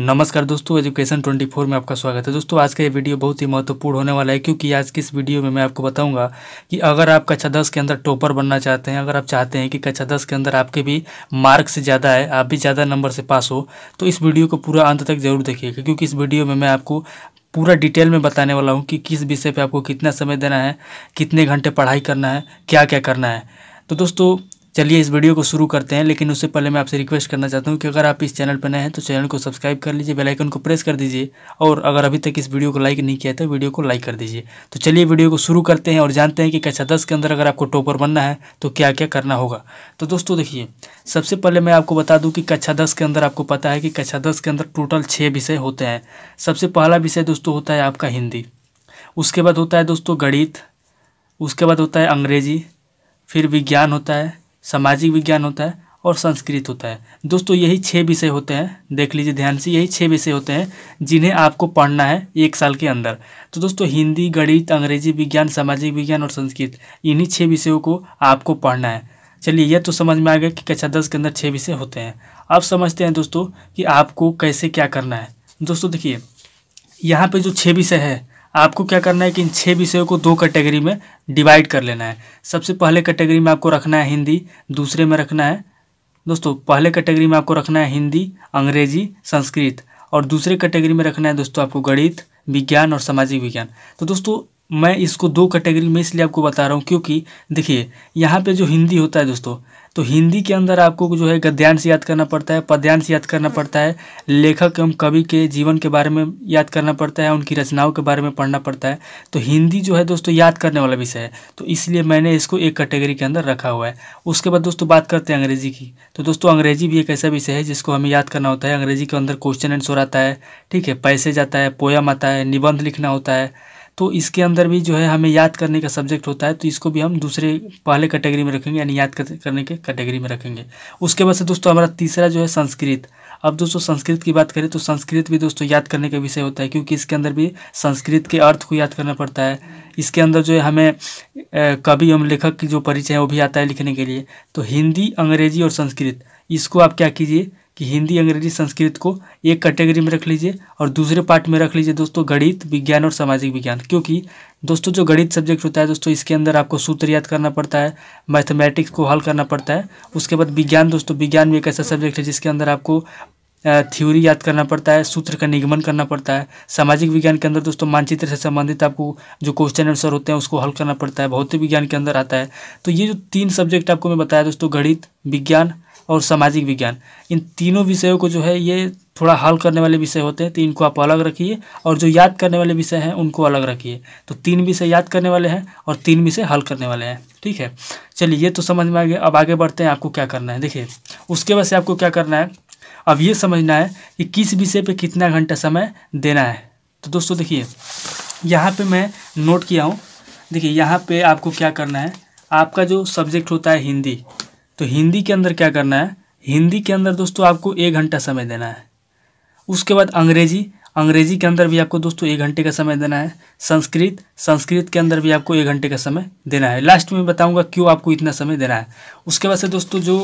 नमस्कार दोस्तों एजुकेशन 24 में आपका स्वागत है दोस्तों आज का ये वीडियो बहुत ही महत्वपूर्ण होने वाला है क्योंकि आज की इस वीडियो में मैं आपको बताऊंगा कि अगर आप कक्षा दस के अंदर टॉपर बनना चाहते हैं अगर आप चाहते हैं कि कक्षा दस के अंदर आपके भी मार्क्स ज़्यादा है आप भी ज़्यादा नंबर से पास हो तो इस वीडियो को पूरा अंत तक जरूर देखिएगा क्योंकि इस वीडियो में मैं आपको पूरा डिटेल में बताने वाला हूँ कि किस विषय पर आपको कितना समय देना है कितने घंटे पढ़ाई करना है क्या क्या करना है तो दोस्तों चलिए इस वीडियो को शुरू करते हैं लेकिन उससे पहले मैं आपसे रिक्वेस्ट करना चाहता हूँ कि अगर आप इस चैनल पर नए हैं तो चैनल को सब्सक्राइब कर लीजिए बेलाइकन को प्रेस कर दीजिए और अगर अभी तक इस वीडियो को लाइक नहीं किया है तो वीडियो को लाइक कर दीजिए तो चलिए वीडियो को शुरू करते हैं और जानते हैं कि कक्षा दस के अंदर अगर आपको टॉपर बनना है तो क्या क्या करना होगा तो दोस्तों देखिए सबसे पहले मैं आपको बता दूँ कि कक्षा दस के अंदर आपको पता है कि कक्षा दस के अंदर टोटल छः विषय होते हैं सबसे पहला विषय दोस्तों होता है आपका हिंदी उसके बाद होता है दोस्तों गणित उसके बाद होता है अंग्रेजी फिर विज्ञान होता है सामाजिक विज्ञान होता है और संस्कृत होता है दोस्तों यही छः विषय होते हैं देख लीजिए ध्यान से यही छः विषय होते हैं जिन्हें आपको पढ़ना है एक साल के अंदर तो दोस्तों हिंदी गणित अंग्रेजी विज्ञान सामाजिक विज्ञान और संस्कृत इन्हीं छः विषयों को आपको पढ़ना है चलिए यह तो समझ में आ गया कि कक्षा दस के अंदर छः विषय होते हैं अब समझते हैं दोस्तों कि आपको कैसे क्या करना है दोस्तों देखिए यहाँ पे जो छः विषय है आपको क्या करना है कि इन छः विषयों को दो कैटेगरी में डिवाइड कर लेना है सबसे पहले कैटेगरी में आपको रखना है हिंदी दूसरे में रखना है दोस्तों पहले कैटेगरी में आपको रखना है हिंदी अंग्रेजी संस्कृत और दूसरे कैटेगरी में रखना है दोस्तों आपको गणित विज्ञान और सामाजिक विज्ञान तो दोस्तों मैं इसको दो कैटेगरी में इसलिए आपको बता रहा हूँ क्योंकि देखिए यहाँ पे जो हिंदी होता है दोस्तों तो हिंदी के अंदर आपको जो है गद्यांश याद करना पड़ता है पद्यांश याद करना पड़ता है लेखक एवं कवि के जीवन के बारे में याद करना पड़ता है उनकी रचनाओं के बारे में पढ़ना पड़ता है तो हिंदी जो है दोस्तों याद करने वाला विषय है तो इसलिए मैंने इसको एक कैटेगरी के अंदर रखा हुआ है उसके बाद दोस्तों बात करते हैं अंग्रेजी की तो दोस्तों अंग्रेजी भी एक ऐसा विषय है जिसको हमें याद करना होता है अंग्रेजी के अंदर क्वेश्चन आंसर आता है ठीक है पैसे जाता है पोयम आता है निबंध लिखना होता है तो इसके अंदर भी जो है हमें याद करने का सब्जेक्ट होता है तो इसको भी हम दूसरे पहले कैटेगरी में रखेंगे यानी याद करने के कैटेगरी में रखेंगे उसके बाद से दोस्तों हमारा तीसरा जो है संस्कृत अब दोस्तों संस्कृत की बात करें तो संस्कृत भी दोस्तों याद करने का विषय होता है क्योंकि इसके अंदर भी संस्कृत के अर्थ को याद करना पड़ता है इसके अंदर जो है हमें कवि एवं लेखक की जो परिचय है वो भी आता है लिखने के लिए तो हिंदी अंग्रेजी और संस्कृत इसको आप क्या कीजिए कि हिंदी अंग्रेजी संस्कृत को एक कैटेगरी में रख लीजिए और दूसरे पार्ट में रख लीजिए दोस्तों गणित विज्ञान और सामाजिक विज्ञान क्योंकि दोस्तों जो गणित सब्जेक्ट होता है दोस्तों इसके अंदर आपको सूत्र याद करना पड़ता है मैथमेटिक्स को हल करना पड़ता है उसके बाद विज्ञान दोस्तों विज्ञान भी एक ऐसा सब्जेक्ट है जिसके अंदर आपको थ्योरी याद करना पड़ता है सूत्र का निगमन करना पड़ता है सामाजिक विज्ञान के अंदर दोस्तों मानचित्र से संबंधित आपको जो क्वेश्चन आंसर होते हैं उसको हल करना पड़ता है भौतिक विज्ञान के अंदर आता है तो ये जो तीन सब्जेक्ट आपको मैं बताया दोस्तों गणित विज्ञान और सामाजिक विज्ञान इन तीनों विषयों को जो है ये थोड़ा हल करने वाले विषय होते हैं तो इनको आप अलग रखिए और जो याद करने वाले विषय हैं उनको अलग रखिए तो तीन विषय याद करने वाले हैं और तीन विषय हल करने वाले हैं ठीक है चलिए ये तो समझ में आ गया अब आगे बढ़ते हैं आपको क्या करना है देखिए उसके बाद से आपको क्या करना है अब ये समझना है कि किस विषय पर कितना घंटा समय देना है तो दोस्तों देखिए यहाँ पर मैं नोट किया हूँ देखिए यहाँ पर आपको क्या करना है आपका जो सब्जेक्ट होता है हिंदी तो हिंदी के अंदर क्या करना है हिंदी के अंदर दोस्तों आपको एक घंटा समय देना है उसके बाद अंग्रेजी अंग्रेजी के अंदर भी आपको दोस्तों एक घंटे का समय देना है संस्कृत संस्कृत के अंदर भी आपको एक घंटे का समय देना है लास्ट में बताऊंगा क्यों आपको इतना समय देना है उसके बाद से दोस्तों जो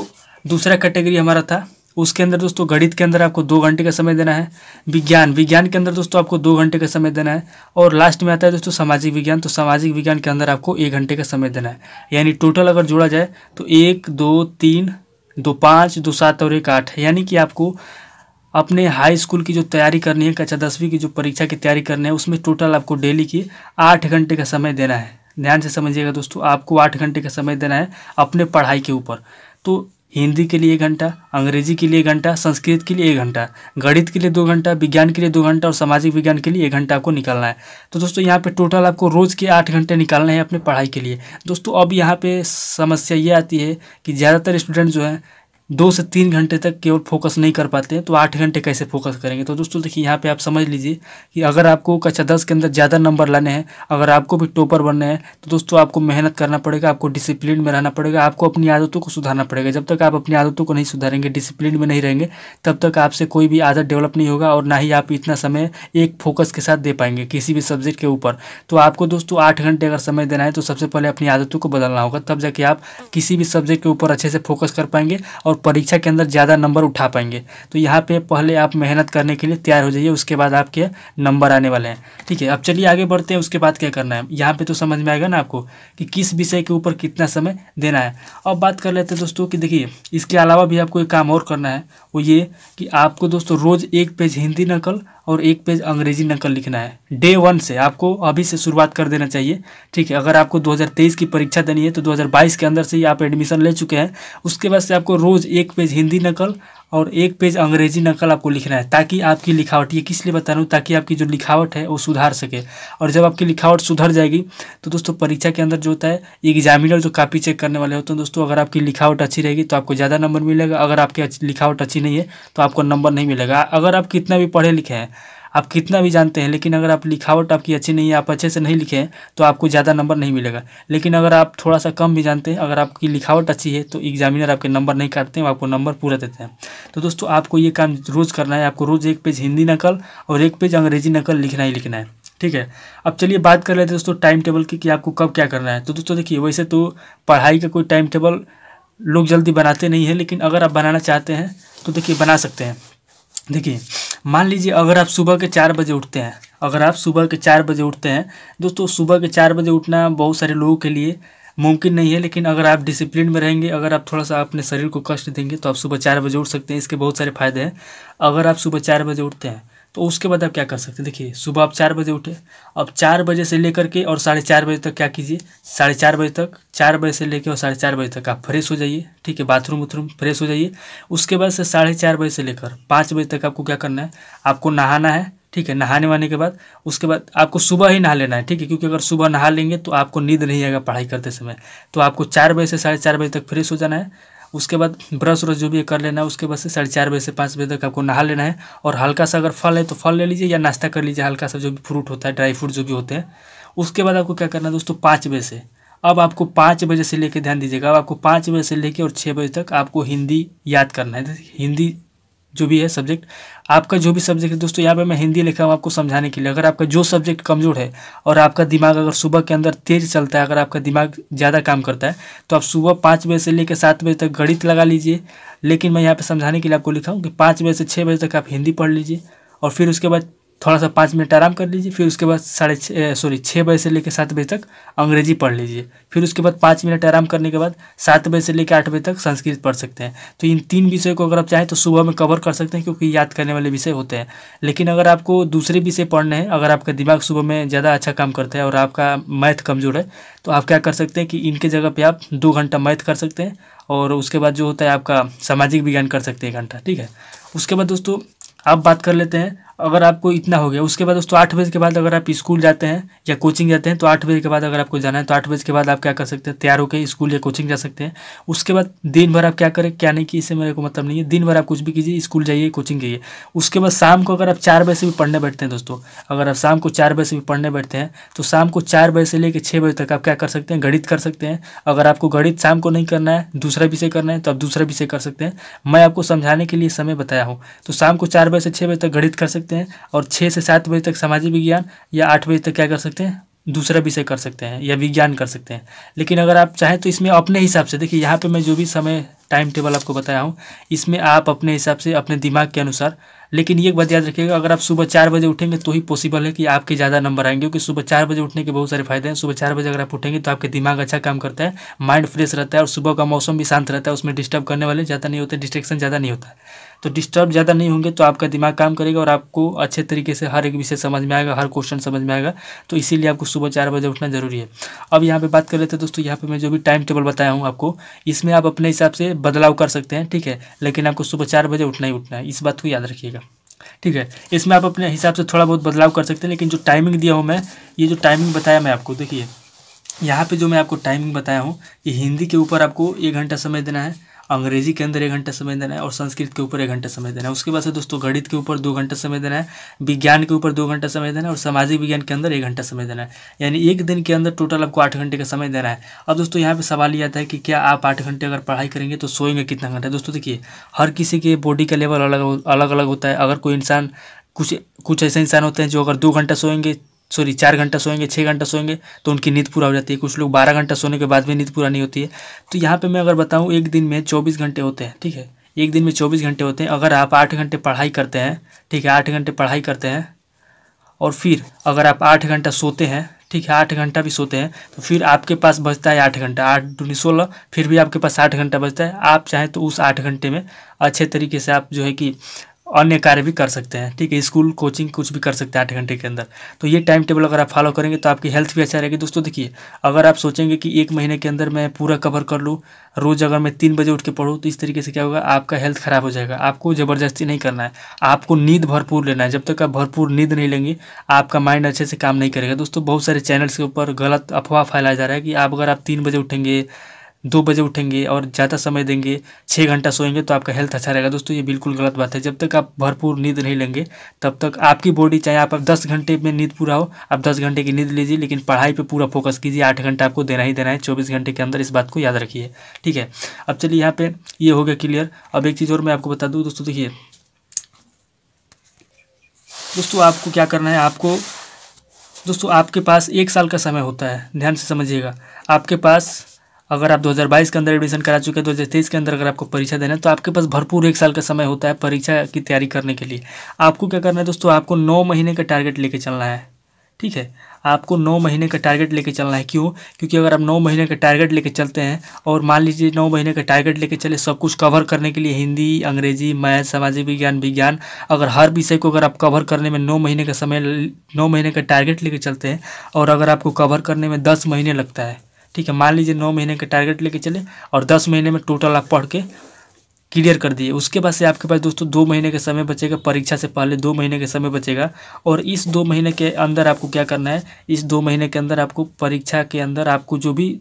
दूसरा कैटेगरी हमारा था उसके अंदर दोस्तों गणित के अंदर आपको दो घंटे का समय देना है विज्ञान विज्ञान के अंदर दोस्तों आपको दो घंटे का समय देना है और लास्ट में आता है दोस्तों सामाजिक विज्ञान तो सामाजिक विज्ञान के अंदर आपको एक घंटे का समय देना है यानी टोटल अगर जोड़ा जाए तो एक दो तीन दो पाँच दो सात और एक आठ यानी कि आपको अपने हाई स्कूल की जो तैयारी करनी है कक्षा दसवीं की जो परीक्षा की तैयारी करनी है उसमें टोटल आपको डेली की आठ घंटे का समय देना है ध्यान से समझिएगा दोस्तों आपको आठ घंटे का समय देना है अपने पढ़ाई के ऊपर तो हिंदी के लिए एक घंटा अंग्रेजी के लिए एक घंटा संस्कृत के लिए एक घंटा गणित के लिए दो घंटा विज्ञान के लिए दो घंटा और सामाजिक विज्ञान के लिए एक घंटा आपको निकालना है तो दोस्तों यहाँ पे टोटल आपको रोज़ के आठ घंटे निकालने हैं अपने पढ़ाई के लिए दोस्तों अब यहाँ पे समस्या ये आती है कि ज़्यादातर स्टूडेंट जो हैं दो से तीन घंटे तक केवल फोकस नहीं कर पाते हैं तो आठ घंटे कैसे फोकस करेंगे तो दोस्तों देखिए यहाँ पे आप समझ लीजिए कि अगर आपको कक्षा दस के अंदर ज़्यादा नंबर लाने हैं अगर आपको भी टॉपर बनना है तो दोस्तों आपको मेहनत करना पड़ेगा आपको डिसिप्लिन में रहना पड़ेगा आपको अपनी आदतों को सुधारना पड़ेगा जब तक आप अपनी आदतों को नहीं सुधारेंगे डिसिप्लिन में नहीं रहेंगे तब तक आपसे कोई भी आदत डेवलप नहीं होगा और ना ही आप इतना समय एक फोकस के साथ दे पाएंगे किसी भी सब्जेक्ट के ऊपर तो आपको दोस्तों आठ घंटे अगर समय देना है तो सबसे पहले अपनी आदतों को बदलना होगा तब जाके आप किसी भी सब्जेक्ट के ऊपर अच्छे से फोकस कर पाएंगे और और परीक्षा के अंदर ज़्यादा नंबर उठा पाएंगे तो यहाँ पे पहले आप मेहनत करने के लिए तैयार हो जाइए उसके बाद आपके नंबर आने वाले हैं ठीक है अब चलिए आगे बढ़ते हैं उसके बाद क्या करना है यहाँ पे तो समझ में आएगा ना आपको कि किस विषय के ऊपर कितना समय देना है अब बात कर लेते हैं दोस्तों कि देखिए इसके अलावा भी आपको एक काम और करना है वो ये कि आपको दोस्तों रोज़ एक पेज हिंदी नकल और एक पेज अंग्रेजी नकल लिखना है डे वन से आपको अभी से शुरुआत कर देना चाहिए ठीक है अगर आपको 2023 की परीक्षा देनी है तो 2022 के अंदर से ही आप एडमिशन ले चुके हैं उसके बाद से आपको रोज़ एक पेज हिंदी नकल और एक पेज अंग्रेजी नकल आपको लिखना है ताकि आपकी लिखावट ये किस लिए बता रहा हूँ ताकि आपकी जो लिखावट है वो सुधार सके और जब आपकी लिखावट सुधर जाएगी तो दोस्तों परीक्षा के अंदर जो होता है एग्जामिनर जो कापी चेक करने वाले होते हैं दोस्तों अगर आपकी लिखावट अच्छी रहेगी तो आपको ज़्यादा नंबर मिलेगा अगर आपकी लिखावट अच्छी नहीं है तो आपको नंबर नहीं मिलेगा अगर आप कितना भी पढ़े लिखे हैं आप कितना भी जानते हैं लेकिन अगर आप लिखावट आपकी अच्छी नहीं है आप अच्छे से नहीं लिखे हैं तो आपको ज़्यादा नंबर नहीं मिलेगा लेकिन अगर आप थोड़ा सा कम भी जानते हैं अगर आपकी लिखावट अच्छी है तो एग्जामिनर आपके नंबर नहीं काटते हैं आपको नंबर पूरा देते हैं तो दोस्तों आपको ये काम रोज़ करना है आपको रोज़ एक पेज हिंदी नकल और एक पेज अंग्रेजी नकल लिखना ही लिखना है ठीक है अब चलिए बात कर लेते हैं दोस्तों टाइम टेबल की कि आपको कब क्या करना है तो दोस्तों देखिए वैसे तो पढ़ाई का कोई टाइम टेबल लोग जल्दी बनाते नहीं है लेकिन अगर आप बनाना चाहते हैं तो देखिए बना सकते हैं देखिए मान लीजिए अगर आप सुबह के चार बजे उठते हैं अगर आप सुबह के चार बजे उठते हैं दोस्तों सुबह के चार बजे उठना बहुत सारे लोगों के लिए मुमकिन नहीं है लेकिन अगर आप डिसिप्लिन में रहेंगे अगर आप थोड़ा सा अपने शरीर को कष्ट देंगे तो आप सुबह चार बजे उठ सकते हैं इसके बहुत सारे फायदे हैं अगर आप सुबह चार बजे उठते हैं तो उसके बाद आप क्या कर सकते हैं देखिए सुबह आप चार बजे उठे अब चार बजे से लेकर के और साढ़े चार बजे तक क्या कीजिए साढ़े चार बजे तक चार बजे से लेकर और साढ़े चार बजे तक आप फ्रेश हो जाइए ठीक है बाथरूम उथरूम फ्रेश हो जाइए उसके बाद से साढ़े चार बजे से लेकर पाँच बजे तक आपको क्या करना है आपको नहाना है ठीक है नहाने वाने के बाद उसके बाद आपको सुबह ही नहा लेना है ठीक है क्योंकि अगर सुबह नहा लेंगे तो आपको नींद नहीं आएगा पढ़ाई करते समय तो आपको चार बजे से साढ़े चार बजे तक फ्रेश हो जाना है उसके बाद ब्रश व्रश जो भी कर लेना है उसके बाद से साढ़े चार बजे से पाँच बजे तक आपको नहा लेना है और हल्का सा अगर फल है तो फल ले लीजिए या नाश्ता कर लीजिए हल्का सा जो भी फ्रूट होता है ड्राई फ्रूट जो भी होते हैं उसके बाद आपको क्या करना है दोस्तों पाँच बजे से अब आपको पाँच बजे से लेकर ध्यान दीजिएगा अब आपको पाँच बजे से लेकर और छः बजे तक आपको हिंदी याद करना है हिंदी जो भी है सब्जेक्ट आपका जो भी सब्जेक्ट है दोस्तों यहाँ पे मैं हिंदी लिखा हूँ आपको समझाने के लिए अगर आपका जो सब्जेक्ट कमज़ोर है और आपका दिमाग अगर सुबह के अंदर तेज़ चलता है अगर आपका दिमाग ज़्यादा काम करता है तो आप सुबह पाँच बजे से लेकर सात बजे तक गणित लगा लीजिए लेकिन मैं यहाँ पर समझाने के लिए आपको लिखा हूँ कि पाँच बजे से छः बजे तक आप हिंदी पढ़ लीजिए और फिर उसके बाद थोड़ा सा पाँच मिनट आराम कर लीजिए फिर उसके बाद साढ़े छः सॉरी छः बजे से लेकर सात बजे तक अंग्रेजी पढ़ लीजिए फिर उसके बाद पाँच मिनट आराम करने के बाद सात बजे से लेकर आठ बजे तक संस्कृत पढ़ सकते हैं तो इन तीन विषय को अगर आप चाहें तो सुबह में कवर कर सकते हैं क्योंकि याद करने वाले विषय होते हैं लेकिन अगर आपको दूसरे विषय पढ़ने हैं अगर आपका दिमाग सुबह में ज़्यादा अच्छा काम करता है और आपका मैथ कमज़ोर है तो आप क्या कर सकते हैं कि इनके जगह पर आप दो घंटा मैथ कर सकते हैं और उसके बाद जो होता है आपका सामाजिक विज्ञान कर सकते हैं घंटा ठीक है उसके बाद दोस्तों आप बात कर लेते हैं अगर आपको इतना हो गया उसके बाद दोस्तों आठ बजे के बाद अगर आप स्कूल जाते हैं या कोचिंग जाते हैं तो आठ बजे के बाद अगर आपको जाना है तो आठ बजे के बाद आप क्या कर सकते हैं तैयार होकर स्कूल या कोचिंग जा सकते हैं उसके बाद दिन भर आप क्या करें क्या नहीं कि इससे मेरे को मतलब नहीं है दिन भर आप कुछ भी कीजिए स्कूल जाइए कोचिंग जाइए उसके बाद शाम को अगर आप चार बजे से भी पढ़ने बैठते हैं दोस्तों अगर आप शाम को चार बजे से भी पढ़ने बैठते हैं तो शाम को चार बजे से लेकर छः बजे तक आप क्या कर सकते हैं गणित कर सकते हैं अगर आपको गणित शाम को नहीं करना है दूसरा विषय करना है तो आप दूसरा विषय कर सकते हैं मैं आपको समझाने के लिए समय बताया हूँ तो शाम को चार बजे से छः बजे तक गणित कर सकते सकते हैं और छः से सात बजे तक सामाजिक विज्ञान या आठ बजे तक क्या कर सकते हैं दूसरा विषय कर सकते हैं या विज्ञान कर सकते हैं लेकिन अगर आप चाहें तो इसमें अपने हिसाब से देखिए यहाँ पे मैं जो भी समय टाइम टेबल आपको बताया हूँ इसमें आप अपने हिसाब से अपने दिमाग के अनुसार लेकिन ये बात याद रखिएगा अगर आप सुबह चार बजे उठेंगे तो ही पॉसिबल है कि आपके ज़्यादा नंबर आएंगे क्योंकि सुबह चार बजे उठने के बहुत सारे फायदे हैं सुबह चार बजे अगर आप उठेंगे तो आपके दिमाग अच्छा काम करता है माइंड फ्रेश रहता है और सुबह का मौसम भी शांत रहता है उसमें डिस्टर्ब करने वाले ज़्यादा नहीं होते डिस्ट्रेक्शन ज़्यादा नहीं होता तो डिस्टर्ब ज़्यादा नहीं होंगे तो आपका दिमाग काम करेगा और आपको अच्छे तरीके से हर एक विषय समझ में आएगा हर क्वेश्चन समझ में आएगा तो इसीलिए आपको सुबह चार बजे उठना ज़रूरी है अब यहाँ पे बात कर लेते हैं दोस्तों यहाँ पे मैं जो भी टाइम टेबल बताया हूँ आपको इसमें आप अपने हिसाब से बदलाव कर सकते हैं ठीक है लेकिन आपको सुबह चार बजे उठना ही उठना है इस बात को याद रखिएगा ठीक है इसमें आप अपने हिसाब से थोड़ा बहुत बदलाव कर सकते हैं लेकिन जो टाइमिंग दिया हूँ मैं ये जो टाइमिंग बताया मैं आपको देखिए यहाँ पे जो मैं आपको टाइमिंग बताया हूँ ये हिंदी के ऊपर आपको एक घंटा समय देना है अंग्रेजी के अंदर एक घंटा समय देना है और संस्कृत के ऊपर एक घंटा समय देना है उसके बाद से दोस्तों गणित के ऊपर दो घंटा समय देना है विज्ञान के ऊपर दो घंटा समय देना है और सामाजिक विज्ञान के अंदर एक घंटा समय देना है यानी एक दिन के अंदर टोटल आपको आठ घंटे का समय देना है अब दोस्तों यहाँ पर सवाल ये आता है कि क्या आप आठ घंटे अगर पढ़ाई करेंगे तो सोएंगे कितना घंटा दोस्तों देखिए हर किसी के बॉडी का लेवल अलग अलग अलग होता है अगर कोई इंसान कुछ कुछ ऐसे इंसान होते हैं जो अगर दो घंटा सोएंगे सॉरी चार घंटा सोएंगे छः घंटा सोएंगे तो उनकी नींद पूरा हो जाती है कुछ लोग बारह घंटा सोने के बाद भी नींद पूरा नहीं होती है तो यहाँ पे मैं अगर बताऊँ एक दिन में चौबीस घंटे होते हैं ठीक है एक दिन में चौबीस घंटे होते हैं अगर आप आठ घंटे पढ़ाई करते हैं ठीक है आठ घंटे पढ़ाई करते हैं और फिर अगर आप आठ घंटा सोते हैं ठीक है आठ घंटा भी सोते हैं तो फिर आपके पास बचता है आठ घंटा आठ दूनी सोलह फिर भी आपके पास आठ घंटा बचता है आप चाहें तो उस आठ घंटे में अच्छे तरीके से आप जो है कि अन्य कार्य भी कर सकते हैं ठीक है स्कूल कोचिंग कुछ भी कर सकते हैं आठ घंटे के अंदर तो ये टाइम टेबल अगर आप फॉलो करेंगे तो आपकी हेल्थ भी अच्छा रहेगी दोस्तों देखिए अगर आप सोचेंगे कि एक महीने के अंदर मैं पूरा कवर कर लूँ रोज़ अगर मैं तीन बजे उठ के पढ़ूँ तो इस तरीके से क्या होगा आपका हेल्थ ख़राब हो जाएगा आपको ज़बरदस्ती नहीं करना है आपको नींद भरपूर लेना है जब तक आप भरपूर नींद नहीं लेंगे आपका माइंड अच्छे से काम नहीं करेगा दोस्तों बहुत सारे चैनल्स के ऊपर गलत अफवाह फैलाया जा रहा है कि आप अगर आप तीन बजे उठेंगे दो बजे उठेंगे और ज़्यादा समय देंगे छः घंटा सोएंगे तो आपका हेल्थ अच्छा रहेगा दोस्तों ये बिल्कुल गलत बात है जब तक आप भरपूर नींद नहीं लेंगे तब तक आपकी बॉडी चाहे आप, दस घंटे में नींद पूरा हो आप दस घंटे की नींद लीजिए लेकिन पढ़ाई पर पूरा फोकस कीजिए आठ घंटा आपको देना ही देना है चौबीस घंटे के अंदर इस बात को याद रखिए ठीक है अब चलिए यहाँ पर ये हो गया क्लियर अब एक चीज़ और मैं आपको बता दूँ दोस्तों देखिए दोस्तों आपको क्या करना है आपको दोस्तों आपके पास एक साल का समय होता है ध्यान से समझिएगा आपके पास अगर आप 2022 के अंदर एडमिशन करा चुके हैं तेईस के अंदर अगर आपको परीक्षा देना है तो आपके पास भरपूर एक साल का समय होता है परीक्षा की तैयारी करने के लिए आपको क्या करना है दोस्तों आपको नौ महीने का टारगेट लेके चलना है ठीक है आपको नौ महीने का टारगेट लेके चलना है क्यों क्योंकि अगर आप नौ महीने का टारगेट लेके चलते हैं और मान लीजिए नौ महीने का टारगेट लेके चले सब कुछ कवर करने के लिए हिंदी अंग्रेजी मैथ सामाजिक विज्ञान विज्ञान अगर हर विषय को अगर आप कवर करने में नौ महीने का समय नौ महीने का टारगेट लेके चलते हैं और अगर आपको कवर करने में दस महीने लगता है ठीक है मान लीजिए नौ महीने का टारगेट लेके चले और दस महीने में टोटल आप पढ़ के क्लियर कर दिए उसके बाद से आपके पास दोस्तों दो महीने का समय बचेगा परीक्षा से पहले दो महीने का समय बचेगा और इस दो महीने के अंदर आपको क्या करना है इस दो महीने के अंदर आपको परीक्षा के अंदर आपको जो भी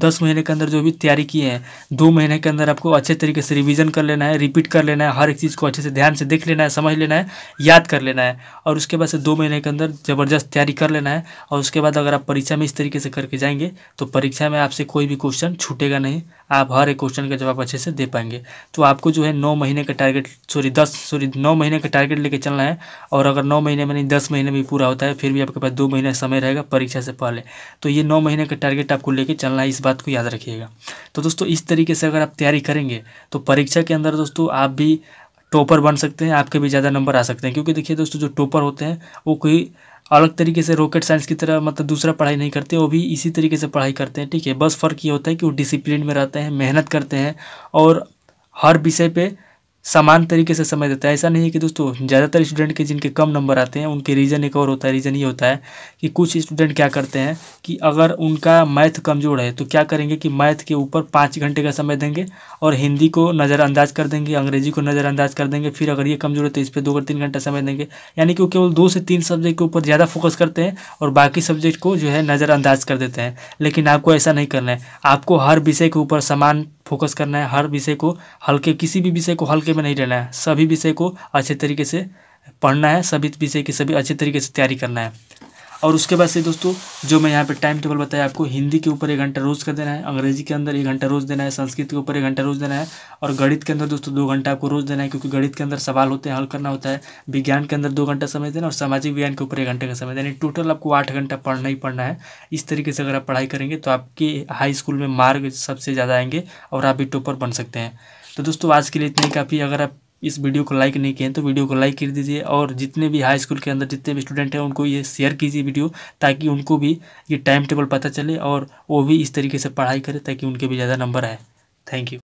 दस महीने के अंदर जो भी तैयारी किए हैं दो महीने के अंदर आपको अच्छे तरीके से रिवीजन कर लेना है रिपीट कर लेना है हर एक चीज़ को अच्छे से ध्यान से देख लेना है समझ लेना है याद कर लेना है और उसके बाद से दो महीने के अंदर ज़बरदस्त तैयारी कर लेना है और उसके बाद अगर आप परीक्षा में इस तरीके से करके जाएंगे तो परीक्षा में आपसे कोई भी क्वेश्चन छूटेगा नहीं आप हर एक क्वेश्चन का जवाब अच्छे से दे पाएंगे तो आपको जो है नौ महीने का टारगेट सॉरी दस सॉरी नौ महीने का टारगेट लेके चलना है और अगर नौ महीने में नहीं दस महीने में पूरा होता है फिर भी आपके पास दो महीने समय रहेगा परीक्षा से पहले तो ये नौ महीने का टारगेट आपको लेके चलना है इस बात को याद रखिएगा तो दोस्तों इस तरीके से अगर आप तैयारी करेंगे तो परीक्षा के अंदर दोस्तों आप भी टॉपर बन सकते हैं आपके भी ज़्यादा नंबर आ सकते हैं क्योंकि देखिए दोस्तों जो टॉपर होते हैं वो कोई अलग तरीके से रॉकेट साइंस की तरह मतलब दूसरा पढ़ाई नहीं करते वो भी इसी तरीके से पढ़ाई करते हैं ठीक है बस फ़र्क ये होता है कि वो डिसिप्लिन में रहते हैं मेहनत करते हैं और हर विषय पर समान तरीके से समझ देता है ऐसा नहीं है कि दोस्तों ज़्यादातर स्टूडेंट के जिनके कम नंबर आते हैं उनके रीज़न एक और होता है रीज़न ये होता है कि कुछ स्टूडेंट क्या करते हैं कि अगर उनका मैथ कमज़ोर है तो क्या करेंगे कि मैथ के ऊपर पाँच घंटे का समय देंगे और हिंदी को नज़रअंदाज कर देंगे अंग्रेजी को नज़रअंदाज कर देंगे फिर अगर ये कमज़ोर है तो इस पर दो तीन घंटा समय देंगे यानी कि वो केवल दो से तीन सब्जेक्ट के ऊपर ज़्यादा फोकस करते हैं और बाकी सब्जेक्ट को जो है नज़रअंदाज कर देते हैं लेकिन आपको ऐसा नहीं करना है आपको हर विषय के ऊपर समान फोकस करना है हर विषय को हल्के किसी भी विषय को हल्के में नहीं रहना है सभी विषय को अच्छे तरीके से पढ़ना है सभी विषय की सभी अच्छे तरीके से तैयारी करना है और उसके बाद से दोस्तों जो मैं यहाँ पे टाइम टेबल बताया आपको हिंदी के ऊपर एक घंटा रोज़ का देना है अंग्रेजी के अंदर एक घंटा रोज़ देना है संस्कृत के ऊपर एक घंटा रोज़ देना है और गणित के अंदर दोस्तों दो घंटा आपको रोज़ देना है क्योंकि गणित के अंदर सवाल होते हैं हल करना होता है विज्ञान के अंदर दो घंटा समय देना और सामाजिक विज्ञान के ऊपर एक घंटे का समय देना टोटल आपको आठ घंटा पढ़ना ही पढ़ना है इस तरीके से अगर आप पढ़ाई करेंगे तो आपके हाई स्कूल में मार्ग सबसे ज़्यादा आएंगे और आप भी टॉपर बन सकते हैं तो दोस्तों आज के लिए इतना ही काफ़ी अगर आप इस वीडियो को लाइक नहीं किए तो वीडियो को लाइक कर दीजिए और जितने भी हाई स्कूल के अंदर जितने भी स्टूडेंट हैं उनको ये शेयर कीजिए वीडियो ताकि उनको भी ये टाइम टेबल पता चले और वो भी इस तरीके से पढ़ाई करें ताकि उनके भी ज़्यादा नंबर आए थैंक यू